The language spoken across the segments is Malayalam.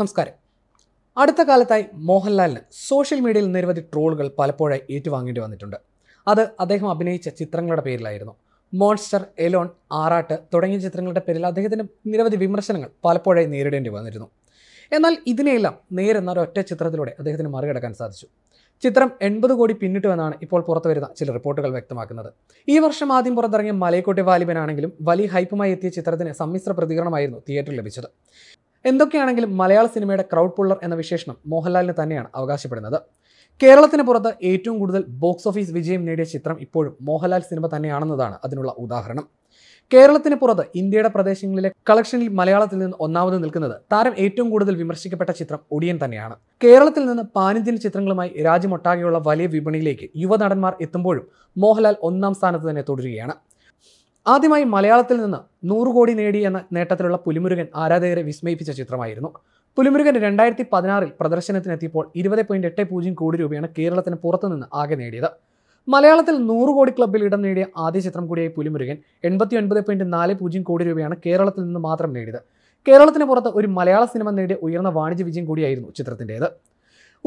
നമസ്കാരം അടുത്ത കാലത്തായി മോഹൻലാലിന് സോഷ്യൽ മീഡിയയിൽ നിരവധി ട്രോളുകൾ പലപ്പോഴായി ഏറ്റുവാങ്ങേണ്ടി വന്നിട്ടുണ്ട് അത് അദ്ദേഹം അഭിനയിച്ച ചിത്രങ്ങളുടെ പേരിലായിരുന്നു മോൺസ്റ്റർ എലോൺ ആറാട്ട് തുടങ്ങിയ ചിത്രങ്ങളുടെ പേരിൽ അദ്ദേഹത്തിന് നിരവധി വിമർശനങ്ങൾ പലപ്പോഴായി നേരിടേണ്ടി വന്നിരുന്നു എന്നാൽ ഇതിനെയെല്ലാം നേരെ ഒരൊറ്റ ചിത്രത്തിലൂടെ അദ്ദേഹത്തിന് മറികടക്കാൻ സാധിച്ചു ചിത്രം എൺപത് കോടി പിന്നിട്ടുവെന്നാണ് ഇപ്പോൾ പുറത്തു വരുന്ന ചില റിപ്പോർട്ടുകൾ വ്യക്തമാക്കുന്നത് ഈ വർഷം ആദ്യം പുറത്തിറങ്ങിയ മലയക്കോട്ടെ വാലിബനാണെങ്കിലും വലിയ ഹൈപ്പുമായി എത്തിയ ചിത്രത്തിന് സമ്മിശ്ര പ്രതികരണമായിരുന്നു തിയേറ്ററിൽ ലഭിച്ചത് എന്തൊക്കെയാണെങ്കിലും മലയാള സിനിമയുടെ ക്രൗഡ് പുള്ളർ എന്ന വിശേഷണം മോഹൻലാലിന് തന്നെയാണ് അവകാശപ്പെടുന്നത് കേരളത്തിന് പുറത്ത് ഏറ്റവും കൂടുതൽ ബോക്സ് ഓഫീസ് വിജയം നേടിയ ചിത്രം ഇപ്പോഴും മോഹൻലാൽ സിനിമ തന്നെയാണെന്നതാണ് അതിനുള്ള ഉദാഹരണം കേരളത്തിന് പുറത്ത് ഇന്ത്യയുടെ പ്രദേശങ്ങളിലെ കളക്ഷനിൽ മലയാളത്തിൽ നിന്ന് ഒന്നാമത് നിൽക്കുന്നത് താരം ഏറ്റവും കൂടുതൽ വിമർശിക്കപ്പെട്ട ചിത്രം ഒടിയൻ തന്നെയാണ് കേരളത്തിൽ നിന്ന് പാനിന്ത്യൻ ചിത്രങ്ങളുമായി രാജ്യമൊട്ടാകെയുള്ള വലിയ വിപണിയിലേക്ക് യുവനടന്മാർ എത്തുമ്പോഴും മോഹൻലാൽ ഒന്നാം സ്ഥാനത്ത് തന്നെ തുടരുകയാണ് ആദ്യമായി മലയാളത്തിൽ നിന്ന് നൂറു കോടി നേടി എന്ന നേട്ടത്തിലുള്ള പുലിമുരുകൻ ആരാധകരെ വിസ്മയിപ്പിച്ച ചിത്രമായിരുന്നു പുലിമുരുകൻ രണ്ടായിരത്തി പതിനാറിൽ പ്രദർശനത്തിനെത്തിയപ്പോൾ ഇരുപത് പോയിന്റ് എട്ട് പൂജ്യം കോടി രൂപയാണ് കേരളത്തിന് പുറത്തുനിന്ന് ആകെ നേടിയത് മലയാളത്തിൽ നൂറ് കോടി ക്ലബ്ബിൽ ഇടം നേടിയ ആദ്യ ചിത്രം കൂടിയായി പുലിമുരുകൻ എൺപത്തി ഒൻപത് പോയിന്റ് നാല് പൂജ്യം കോടി രൂപയാണ് കേരളത്തിൽ നിന്ന് മാത്രം നേടിയത് കേരളത്തിന് പുറത്ത് ഒരു മലയാള സിനിമ നേടിയ ഉയർന്ന വാണിജ്യ വിജയം കൂടിയായിരുന്നു ചിത്രത്തിൻ്റെത്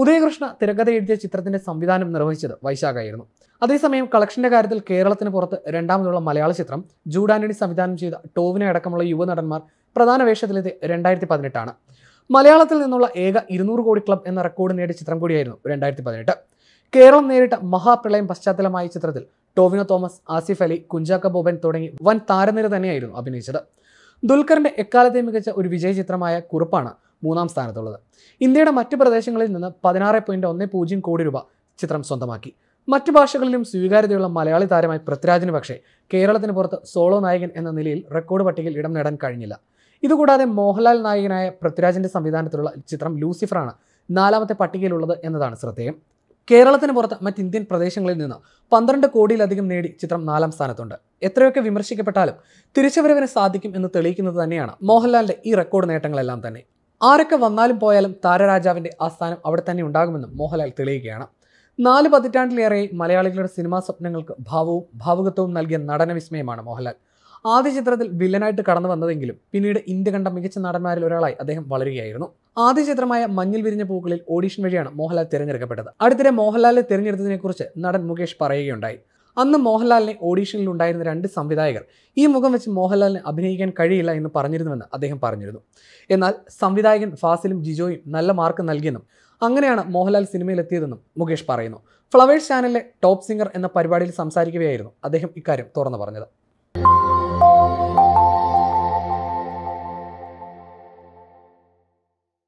ഉദയകൃഷ്ണ തിരക്കഥ എഴുതിയ ചിത്രത്തിന്റെ സംവിധാനം നിർവഹിച്ചത് വൈശാഖായിരുന്നു അതേസമയം കളക്ഷന്റെ കാര്യത്തിൽ കേരളത്തിന് പുറത്ത് രണ്ടാമതുള്ള മലയാള ചിത്രം ജൂഡാനണി സംവിധാനം ചെയ്ത ടോവിനെ അടക്കമുള്ള യുവനടന്മാർ പ്രധാന വേഷത്തിലെത്തി രണ്ടായിരത്തി പതിനെട്ടാണ് മലയാളത്തിൽ നിന്നുള്ള ഏക ഇരുന്നൂറ് കോടി ക്ലബ് എന്ന റെക്കോർഡ് നേടിയ ചിത്രം കൂടിയായിരുന്നു രണ്ടായിരത്തി പതിനെട്ട് കേരളം നേരിട്ട മഹാപ്രളയം പശ്ചാത്തലമായ ചിത്രത്തിൽ ടോവിനോ തോമസ് ആസിഫ് അലി കുഞ്ചാക്ക ബോബൻ തുടങ്ങി വൻ താരനിര തന്നെയായിരുന്നു അഭിനയിച്ചത് ദുൽഖറിന്റെ എക്കാലത്തെ മികച്ച ഒരു വിജയ ചിത്രമായ കുറിപ്പാണ് മൂന്നാം സ്ഥാനത്തുള്ളത് ഇന്ത്യയുടെ മറ്റ് പ്രദേശങ്ങളിൽ നിന്ന് പതിനാറ് പോയിൻറ്റ് ഒന്ന് പൂജ്യം കോടി രൂപ ചിത്രം സ്വന്തമാക്കി മറ്റു ഭാഷകളിലും സ്വീകാര്യതയുള്ള മലയാളി താരമായി പൃഥ്വിരാജിന് പക്ഷേ കേരളത്തിന് പുറത്ത് സോളോ നായകൻ എന്ന നിലയിൽ റെക്കോർഡ് പട്ടികയിൽ ഇടം നേടാൻ കഴിഞ്ഞില്ല ഇതുകൂടാതെ മോഹൻലാൽ നായകനായ പൃഥ്വിരാജിൻ്റെ സംവിധാനത്തിലുള്ള ചിത്രം ലൂസിഫറാണ് നാലാമത്തെ പട്ടികയിലുള്ളത് എന്നതാണ് ശ്രദ്ധേയം കേരളത്തിന് പുറത്ത് മറ്റ് ഇന്ത്യൻ പ്രദേശങ്ങളിൽ നിന്ന് പന്ത്രണ്ട് കോടിയിലധികം നേടി ചിത്രം നാലാം സ്ഥാനത്തുണ്ട് എത്രയൊക്കെ വിമർശിക്കപ്പെട്ടാലും തിരിച്ചവരവിനെ സാധിക്കും എന്ന് തെളിയിക്കുന്നത് തന്നെയാണ് മോഹൻലാലിൻ്റെ ഈ റെക്കോർഡ് നേട്ടങ്ങളെല്ലാം തന്നെ ആരൊക്കെ വന്നാലും പോയാലും താരരാജാവിൻ്റെ ആസ്ഥാനം അവിടെ തന്നെ ഉണ്ടാകുമെന്നും മോഹൻലാൽ തെളിയിക്കുകയാണ് നാല് പതിറ്റാണ്ടിലേറെ മലയാളികളുടെ സിനിമാ സ്വപ്നങ്ങൾക്ക് ഭാവവും ഭാവുകത്വവും നൽകിയ നടന വിസ്മയമാണ് മോഹൻലാൽ ആദ്യ ചിത്രത്തിൽ വില്ലനായിട്ട് കടന്നു വന്നതെങ്കിലും പിന്നീട് ഇന്ത്യ കണ്ട മികച്ച നടന്മാരിൽ ഒരാളായി അദ്ദേഹം വളരുകയായിരുന്നു ആദ്യ ചിത്രമായ മഞ്ഞിൽ വിരിഞ്ഞ പൂക്കളിൽ ഓഡീഷൻ വഴിയാണ് മോഹൻലാൽ തിരഞ്ഞെടുക്കപ്പെട്ടത് അടുത്തിടെ മോഹൻലാലിനെ തിരഞ്ഞെടുത്തതിനെക്കുറിച്ച് നടൻ മുകേഷ് പറയുകയുണ്ടായി അന്ന് മോഹൻലാലിനെ ഓഡീഷനിൽ ഉണ്ടായിരുന്ന രണ്ട് സംവിധായകർ ഈ മുഖം വെച്ച് മോഹൻലാലിന് അഭിനയിക്കാൻ കഴിയില്ല എന്ന് പറഞ്ഞിരുന്നുവെന്ന് അദ്ദേഹം പറഞ്ഞിരുന്നു എന്നാൽ സംവിധായകൻ ഫാസിലും ജിജോയും നല്ല മാർക്ക് നൽകിയെന്നും അങ്ങനെയാണ് മോഹൻലാൽ സിനിമയിലെത്തിയതെന്നും മുകേഷ് പറയുന്നു ഫ്ലവേഴ്സ് ചാനലിലെ ടോപ്പ് സിംഗർ എന്ന പരിപാടിയിൽ സംസാരിക്കുകയായിരുന്നു അദ്ദേഹം ഇക്കാര്യം തുറന്നു പറഞ്ഞത്